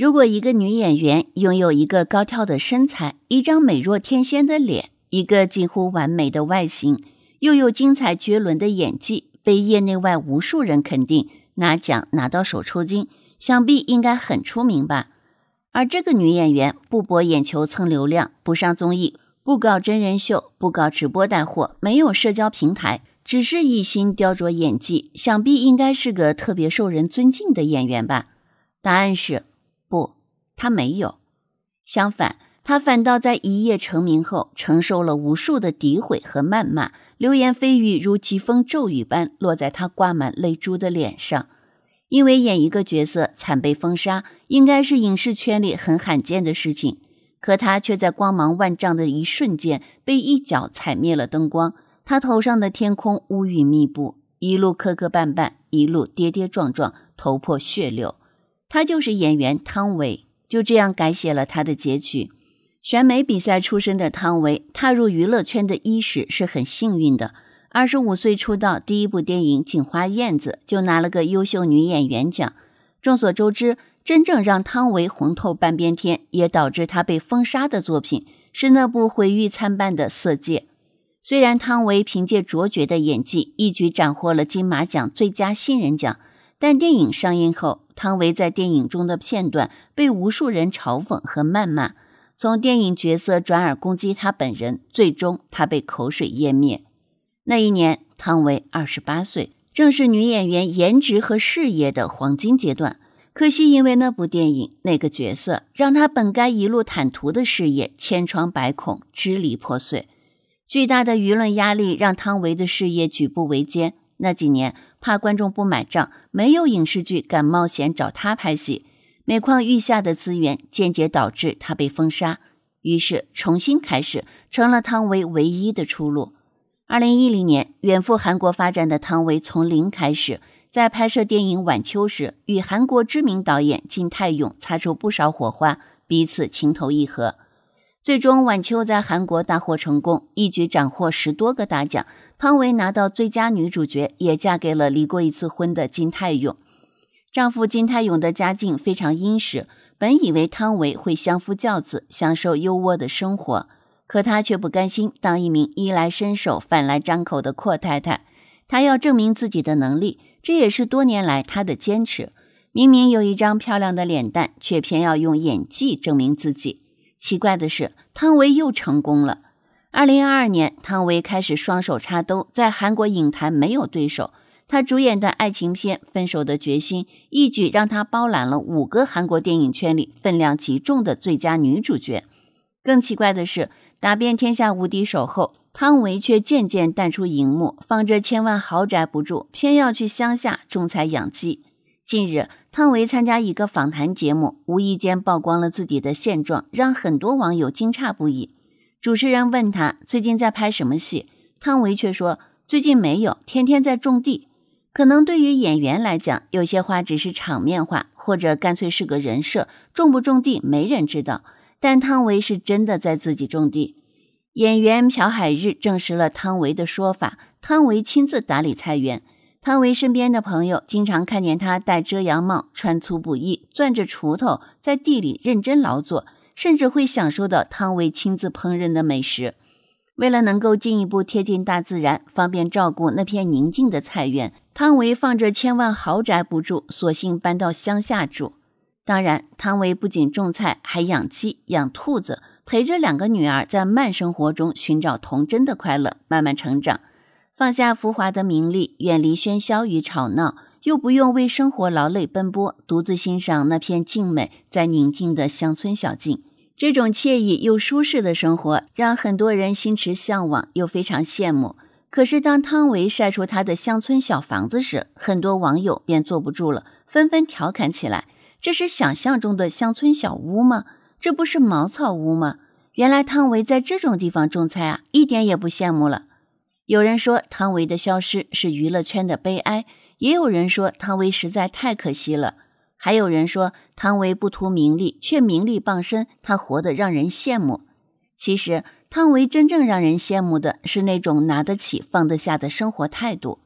如果一个女演员拥有一个高挑的身材、一张美若天仙的脸、一个近乎完美的外形，又有精彩绝伦的演技，被业内外无数人肯定，拿奖拿到手抽筋，想必应该很出名吧。而这个女演员不博眼球蹭流量，不上综艺，不搞真人秀，不搞直播带货，没有社交平台，只是一心雕琢演技，想必应该是个特别受人尊敬的演员吧。答案是。他没有，相反，他反倒在一夜成名后承受了无数的诋毁和谩骂，流言蜚语如疾风骤雨般落在他挂满泪珠的脸上。因为演一个角色惨被封杀，应该是影视圈里很罕见的事情，可他却在光芒万丈的一瞬间被一脚踩灭了灯光。他头上的天空乌云密布，一路磕磕绊绊，一路跌跌撞撞，头破血流。他就是演员汤唯。就这样改写了他的结局。选美比赛出身的汤唯，踏入娱乐圈的伊始是很幸运的。二十五岁出道，第一部电影《警花燕子》就拿了个优秀女演员奖。众所周知，真正让汤唯红透半边天，也导致她被封杀的作品是那部毁誉参半的《色戒》。虽然汤唯凭借卓绝的演技，一举斩获了金马奖最佳新人奖。但电影上映后，汤唯在电影中的片段被无数人嘲讽和谩骂，从电影角色转而攻击她本人，最终她被口水淹没。那一年，汤唯二十八岁，正是女演员颜值和事业的黄金阶段。可惜，因为那部电影、那个角色，让她本该一路坦途的事业千疮百孔、支离破碎。巨大的舆论压力让汤唯的事业举步维艰。那几年。怕观众不买账，没有影视剧敢冒险找他拍戏。每况愈下的资源，间接导致他被封杀。于是重新开始，成了汤唯唯一的出路。二零一零年，远赴韩国发展的汤唯从零开始，在拍摄电影《晚秋》时，与韩国知名导演金泰勇擦出不少火花，彼此情投意合。最终，晚秋在韩国大获成功，一举斩获十多个大奖。汤唯拿到最佳女主角，也嫁给了离过一次婚的金泰勇。丈夫金泰勇的家境非常殷实，本以为汤唯会相夫教子，享受优渥的生活，可她却不甘心当一名衣来伸手、饭来张口的阔太太。她要证明自己的能力，这也是多年来她的坚持。明明有一张漂亮的脸蛋，却偏要用演技证明自己。奇怪的是，汤唯又成功了。二零二二年，汤唯开始双手插兜，在韩国影坛没有对手。她主演的爱情片《分手的决心》一举让她包揽了五个韩国电影圈里分量极重的最佳女主角。更奇怪的是，打遍天下无敌手后，汤唯却渐渐淡出荧幕，放着千万豪宅不住，偏要去乡下种菜养鸡。近日，汤唯参加一个访谈节目，无意间曝光了自己的现状，让很多网友惊诧不已。主持人问他最近在拍什么戏，汤唯却说最近没有，天天在种地。可能对于演员来讲，有些话只是场面话，或者干脆是个人设，种不种地没人知道。但汤唯是真的在自己种地。演员朴海日证实了汤唯的说法，汤唯亲自打理菜园。汤唯身边的朋友经常看见他戴遮阳帽、穿粗布衣，攥着锄头在地里认真劳作，甚至会享受到汤唯亲自烹饪的美食。为了能够进一步贴近大自然，方便照顾那片宁静的菜园，汤唯放着千万豪宅不住，索性搬到乡下住。当然，汤唯不仅种菜，还养鸡、养兔子，陪着两个女儿在慢生活中寻找童真的快乐，慢慢成长。放下浮华的名利，远离喧嚣与吵闹，又不用为生活劳累奔波，独自欣赏那片静美，在宁静的乡村小径，这种惬意又舒适的生活让很多人心驰向往，又非常羡慕。可是当汤唯晒出他的乡村小房子时，很多网友便坐不住了，纷纷调侃起来：“这是想象中的乡村小屋吗？这不是茅草屋吗？”原来汤唯在这种地方种菜啊，一点也不羡慕了。有人说汤唯的消失是娱乐圈的悲哀，也有人说汤唯实在太可惜了，还有人说汤唯不图名利却名利傍身，她活得让人羡慕。其实，汤唯真正让人羡慕的是那种拿得起放得下的生活态度。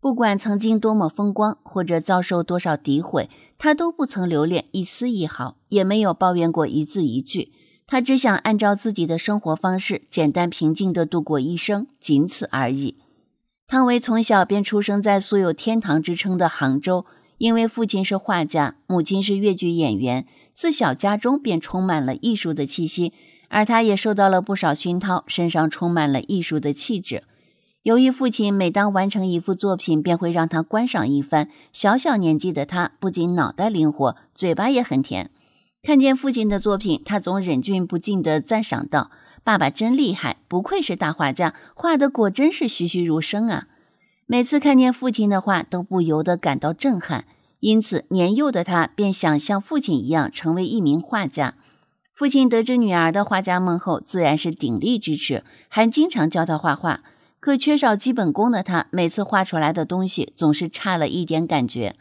不管曾经多么风光，或者遭受多少诋毁，他都不曾留恋一丝一毫，也没有抱怨过一字一句。他只想按照自己的生活方式，简单平静地度过一生，仅此而已。汤唯从小便出生在素有“天堂”之称的杭州，因为父亲是画家，母亲是越剧演员，自小家中便充满了艺术的气息，而他也受到了不少熏陶，身上充满了艺术的气质。由于父亲每当完成一幅作品，便会让他观赏一番，小小年纪的他不仅脑袋灵活，嘴巴也很甜。看见父亲的作品，他总忍俊不禁地赞赏道：“爸爸真厉害，不愧是大画家，画的果真是栩栩如生啊！”每次看见父亲的画，都不由得感到震撼，因此年幼的他便想像父亲一样成为一名画家。父亲得知女儿的画家梦后，自然是鼎力支持，还经常教她画画。可缺少基本功的他，每次画出来的东西总是差了一点感觉。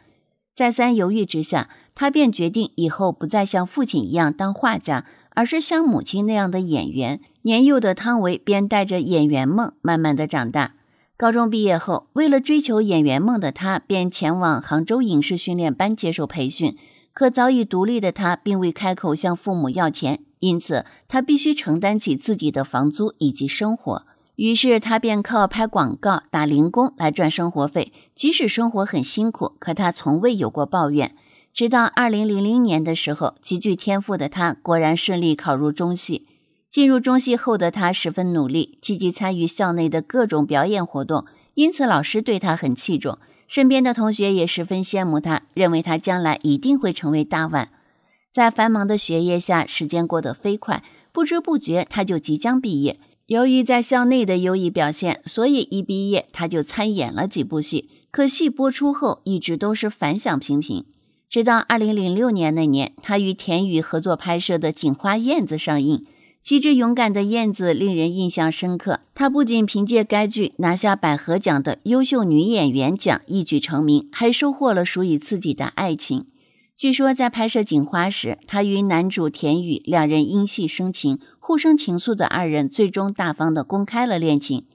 再三犹豫之下，他便决定以后不再像父亲一样当画家，而是像母亲那样的演员。年幼的汤唯便带着演员梦，慢慢的长大。高中毕业后，为了追求演员梦的他，便前往杭州影视训练班接受培训。可早已独立的他，并未开口向父母要钱，因此他必须承担起自己的房租以及生活。于是他便靠拍广告、打零工来赚生活费。即使生活很辛苦，可他从未有过抱怨。直到二零零零年的时候，极具天赋的他果然顺利考入中戏。进入中戏后的他十分努力，积极参与校内的各种表演活动，因此老师对他很器重，身边的同学也十分羡慕他，认为他将来一定会成为大腕。在繁忙的学业下，时间过得飞快，不知不觉他就即将毕业。由于在校内的优异表现，所以一毕业他就参演了几部戏。可戏播出后一直都是反响平平。直到二零零六年那年，他与田雨合作拍摄的《警花燕子》上映，机智勇敢的燕子令人印象深刻。他不仅凭借该剧拿下百合奖的优秀女演员奖，一举成名，还收获了属于自己的爱情。据说在拍摄《警花》时，他与男主田雨两人因戏生情。互生情愫的二人最终大方的公开了恋情。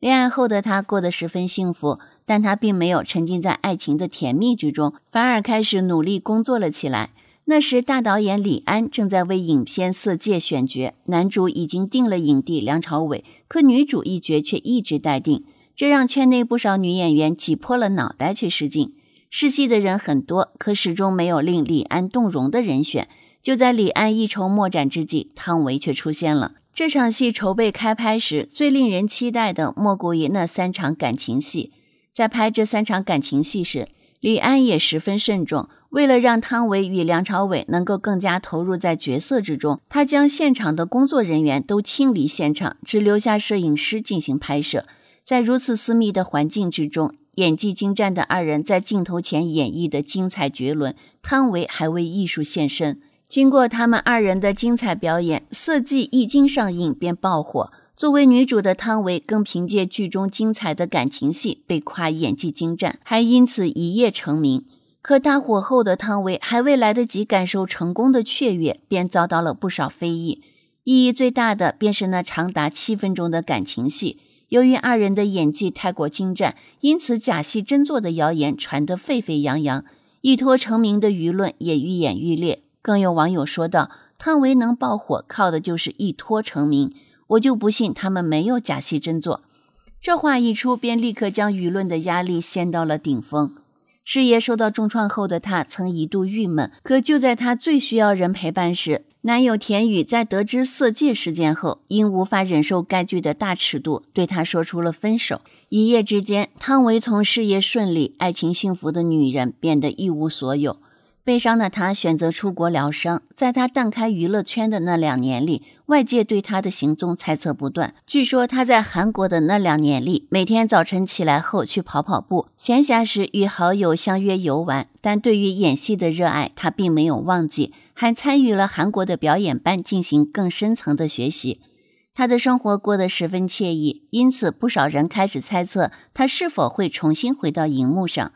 恋爱后的他过得十分幸福，但他并没有沉浸在爱情的甜蜜之中，反而开始努力工作了起来。那时，大导演李安正在为影片《色戒》选角，男主已经定了影帝梁朝伟，可女主一角却一直待定，这让圈内不少女演员挤破了脑袋去试镜。试戏的人很多，可始终没有令李安动容的人选。就在李安一筹莫展之际，汤唯却出现了。这场戏筹备开拍时，最令人期待的莫过于那三场感情戏。在拍这三场感情戏时，李安也十分慎重。为了让汤唯与梁朝伟能够更加投入在角色之中，他将现场的工作人员都清理现场，只留下摄影师进行拍摄。在如此私密的环境之中，演技精湛的二人在镜头前演绎的精彩绝伦。汤唯还为艺术献身。经过他们二人的精彩表演，《色戒》一经上映便爆火。作为女主的汤唯，更凭借剧中精彩的感情戏被夸演技精湛，还因此一夜成名。可大火后的汤唯还未来得及感受成功的雀跃，便遭到了不少非议。意义最大的便是那长达七分钟的感情戏，由于二人的演技太过精湛，因此假戏真做的谣言传得沸沸扬扬，一脱成名的舆论也愈演愈烈。更有网友说道：“汤唯能爆火，靠的就是一脱成名。我就不信他们没有假戏真做。”这话一出，便立刻将舆论的压力掀到了顶峰。事业受到重创后的她，曾一度郁闷。可就在她最需要人陪伴时，男友田宇在得知色戒事件后，因无法忍受该剧的大尺度，对她说出了分手。一夜之间，汤唯从事业顺利、爱情幸福的女人，变得一无所有。悲伤的他选择出国疗伤。在他淡开娱乐圈的那两年里，外界对他的行踪猜测不断。据说他在韩国的那两年里，每天早晨起来后去跑跑步，闲暇时与好友相约游玩。但对于演戏的热爱，他并没有忘记，还参与了韩国的表演班，进行更深层的学习。他的生活过得十分惬意，因此不少人开始猜测他是否会重新回到荧幕上。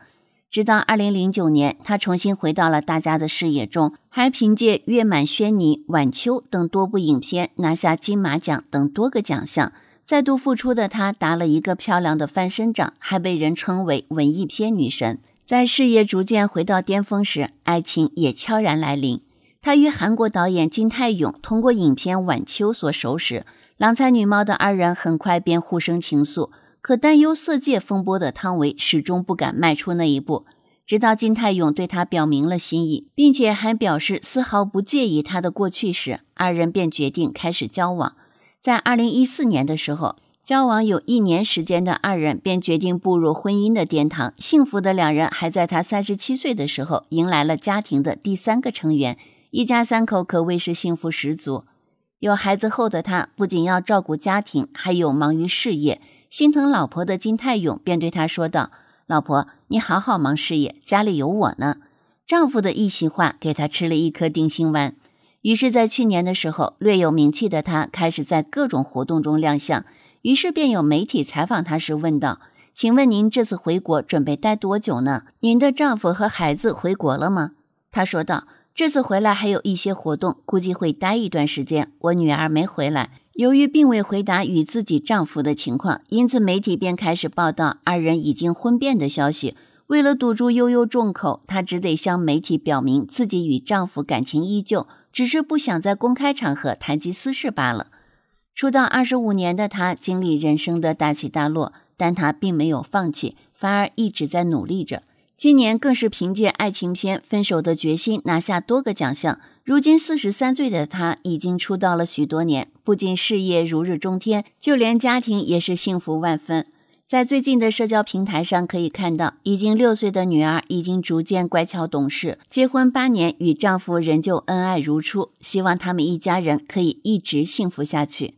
直到二零零九年，他重新回到了大家的视野中，还凭借《月满轩尼》《晚秋》等多部影片拿下金马奖等多个奖项。再度复出的她，打了一个漂亮的翻身仗，还被人称为文艺片女神。在事业逐渐回到巅峰时，爱情也悄然来临。她与韩国导演金泰勇通过影片《晚秋》所熟识，郎才女貌的二人很快便互生情愫。可担忧色戒风波的汤唯始终不敢迈出那一步，直到金泰勇对他表明了心意，并且还表示丝毫不介意他的过去时，二人便决定开始交往。在二零一四年的时候，交往有一年时间的二人便决定步入婚姻的殿堂。幸福的两人还在他三十七岁的时候迎来了家庭的第三个成员，一家三口可谓是幸福十足。有孩子后的他不仅要照顾家庭，还有忙于事业。心疼老婆的金泰勇便对她说道：“老婆，你好好忙事业，家里有我呢。”丈夫的一席话给她吃了一颗定心丸。于是，在去年的时候，略有名气的她开始在各种活动中亮相。于是，便有媒体采访她时问道：“请问您这次回国准备待多久呢？您的丈夫和孩子回国了吗？”她说道：“这次回来还有一些活动，估计会待一段时间。我女儿没回来。”由于并未回答与自己丈夫的情况，因此媒体便开始报道二人已经婚变的消息。为了堵住悠悠众口，她只得向媒体表明自己与丈夫感情依旧，只是不想在公开场合谈及私事罢了。出道二十五年的她，经历人生的大起大落，但她并没有放弃，反而一直在努力着。今年更是凭借爱情片《分手的决心》拿下多个奖项。如今四十三岁的他，已经出道了许多年，不仅事业如日中天，就连家庭也是幸福万分。在最近的社交平台上可以看到，已经六岁的女儿已经逐渐乖巧懂事。结婚八年，与丈夫仍旧恩爱如初。希望他们一家人可以一直幸福下去。